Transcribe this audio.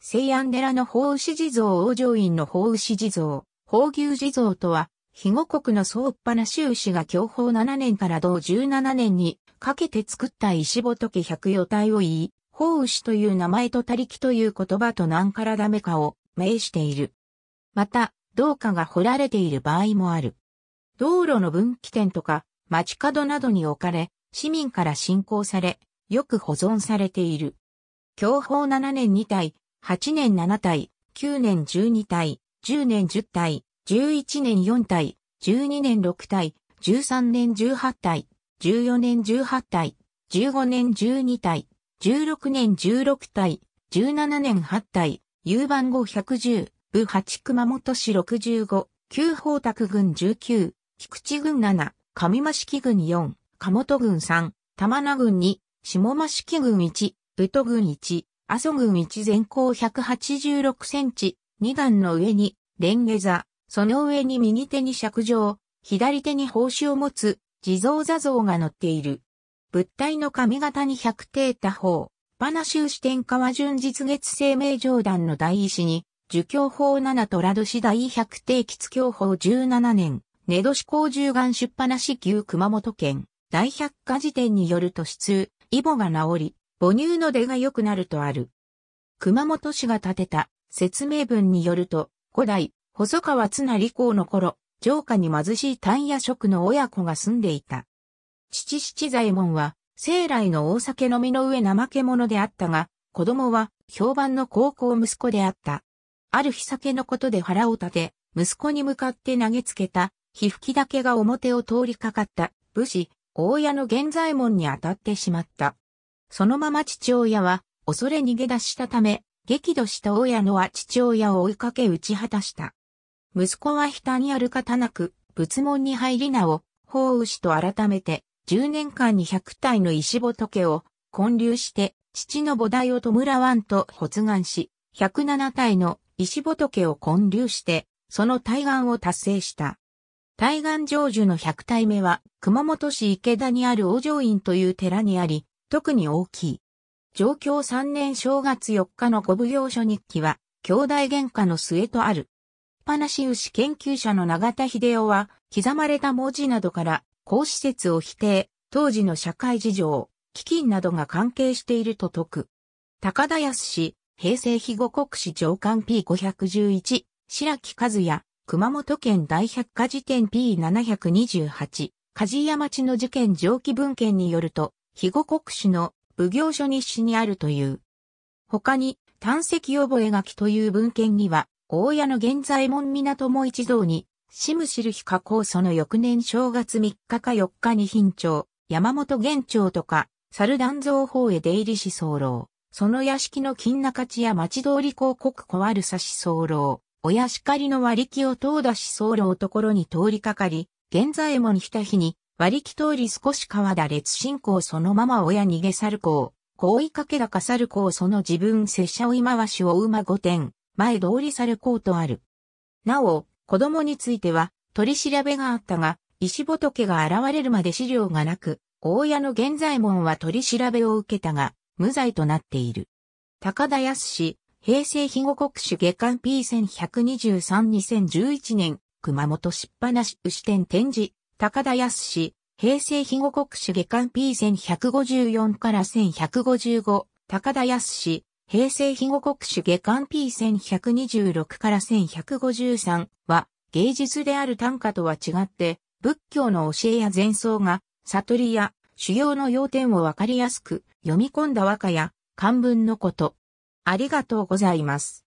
西安寺の法牛地蔵王上院の法牛地蔵、法牛地蔵とは、肥後国の総っぱな州氏が享保7年から同17年にかけて作った石仏百余体を言い、法牛という名前と他力という言葉と何からダメかを名している。また、道家が掘られている場合もある。道路の分岐点とか、街角などに置かれ、市民から信仰され、よく保存されている。享保7年2体、8年7体、9年12体、10年10体、11年4体、12年6体、13年18体、14年18体、15年12体、16年16体、17年8体、U 番号110、部8熊本市65、旧宝卓軍19、菊池軍7、上益木軍4、鴨本軍3、玉名軍2、下益木軍1、宇都軍1、阿蘇郡一全高186センチ、二段の上に、レンゲ座、その上に右手に尺状、左手に奉仕を持つ、地蔵座像が乗っている。物体の髪型に百定多方、パナシュー支店川順実月生命上段の一子に、儒教法7とラド第百定吉教法17年、寝戸市工十願出っ放し級熊本県、大百科事典によると出、イボが治り、母乳の出が良くなるとある。熊本市が建てた説明文によると、古代、細川綱理公の頃、城下に貧しい単野職の親子が住んでいた。父七左衛門は、生来の大酒飲みの上怠け者であったが、子供は評判の高校息子であった。ある日酒のことで腹を立て、息子に向かって投げつけた、皮膚きだけが表を通りかかった、武士、大屋の現左衛門に当たってしまった。そのまま父親は、恐れ逃げ出したため、激怒した親野は父親を追いかけ打ち果たした。息子は下にある方なく、仏門に入りなお、法宇氏と改めて、10年間に100体の石仏を建立して、父の菩提を弔わんと発願し、107体の石仏を建立して、その対岸を達成した。対岸成就の100体目は、熊本市池田にある王城院という寺にあり、特に大きい。上京3年正月4日の五奉行所日記は、兄弟喧嘩の末とある。ぱなし牛研究者の永田秀夫は、刻まれた文字などから、公う施を否定、当時の社会事情、基金などが関係していると説く。高田康氏、平成肥後国史上官 P511、白木和也、熊本県大百科事典 P728、梶山地の事件上記文献によると、肥後国史の奉行所日誌にあるという。他に、探石覚書という文献には、大屋の現在門港も一堂に、しむしる日加工その翌年正月3日か4日に品長、山本玄長とか、猿断蔵法へ出入りし候。その屋敷の金中地や町通り広告小悪さし候。お屋敷りの割り木を遠出し候ところに通りかかり、現在門ひた日に、割り木通り少し川田列進行そのまま親逃げ去る行、行為かけか去る行その自分拙者追い回しを馬五点、前通りされ、行とある。なお、子供については、取り調べがあったが、石仏が現れるまで資料がなく、大屋の現在門は取り調べを受けたが、無罪となっている。高田康氏、平成肥後国主月刊 P1123-2011 年、熊本しっぱなし牛店展示、高田康氏、平成肥後国主下官 P1154 から1155、高田康氏、平成肥後国主下官 P1126 から1153は、芸術である短歌とは違って、仏教の教えや前奏が、悟りや修行の要点をわかりやすく読み込んだ和歌や漢文のこと。ありがとうございます。